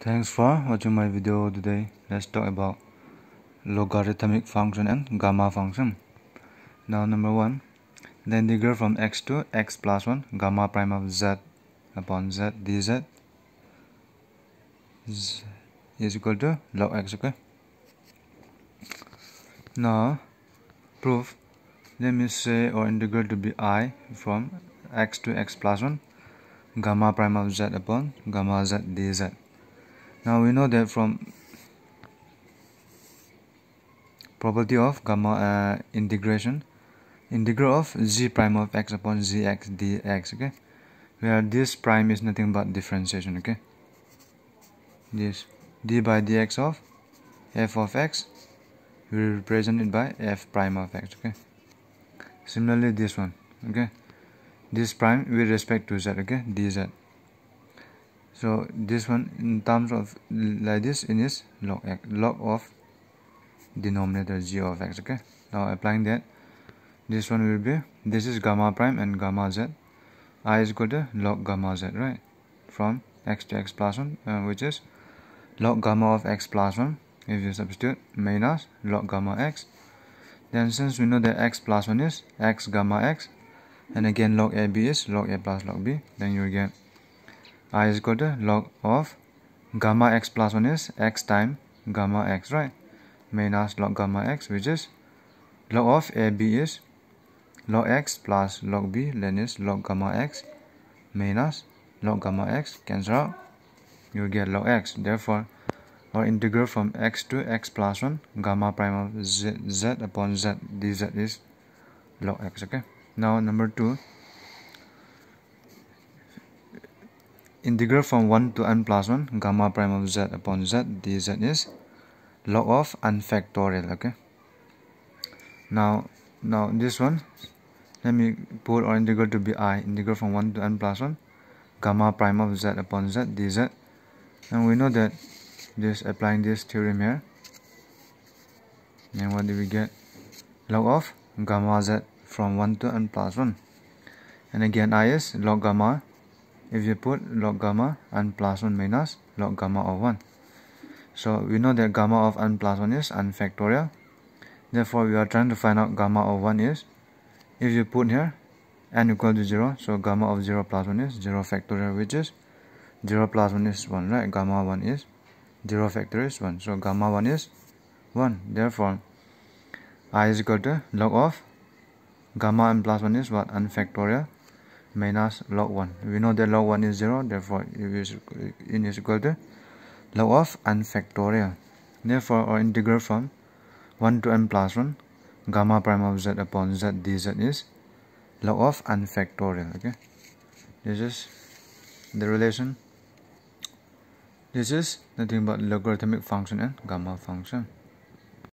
Thanks for watching my video today. Let's talk about logarithmic function and gamma function. Now number one, the integral from x to x plus 1 gamma prime of z upon z dz is equal to log x, okay? Now, proof, let me say or integral to be i from x to x plus 1 gamma prime of z upon gamma z dz now we know that from property of gamma uh, integration integral of z prime of x upon z x d x. dx okay where this prime is nothing but differentiation okay this d by dx of f of x we represent it by f prime of x okay similarly this one okay this prime with respect to z okay dz so this one in terms of like this it is log x log of denominator g of x okay now applying that this one will be this is gamma prime and gamma z i is equal to log gamma z right from x to x plus 1 uh, which is log gamma of x plus 1 if you substitute minus log gamma x then since we know that x plus 1 is x gamma x and again log ab is log a plus log b then you get i is equal to log of gamma x plus 1 is x time gamma x right minus log gamma x which is log of ab is log x plus log b then is log gamma x minus log gamma x cancel out you get log x therefore our integral from x to x plus 1 gamma prime of z, z upon z dz is log x okay now number 2 Integral from 1 to n plus 1 gamma prime of z upon z dz is log of n factorial okay now now this one let me put our integral to be i integral from 1 to n plus 1 gamma prime of z upon z dz and we know that just applying this theorem here and what do we get log of gamma z from 1 to n plus 1 and again i is log gamma if you put log gamma and plus 1 minus log gamma of 1. So we know that gamma of n plus 1 is n factorial. Therefore, we are trying to find out gamma of 1 is. If you put here n equal to 0, so gamma of 0 plus 1 is 0 factorial which is 0 plus 1 is 1, right? Gamma 1 is 0 factorial is 1. So gamma 1 is 1. Therefore, i is equal to log of gamma n plus 1 is what? n factorial minus log 1. We know that log 1 is 0, therefore it is equal to log of n factorial. Therefore, our integral from 1 to n plus 1 gamma prime of z upon z dz is log of n factorial. Okay, this is the relation. This is nothing but logarithmic function and gamma function.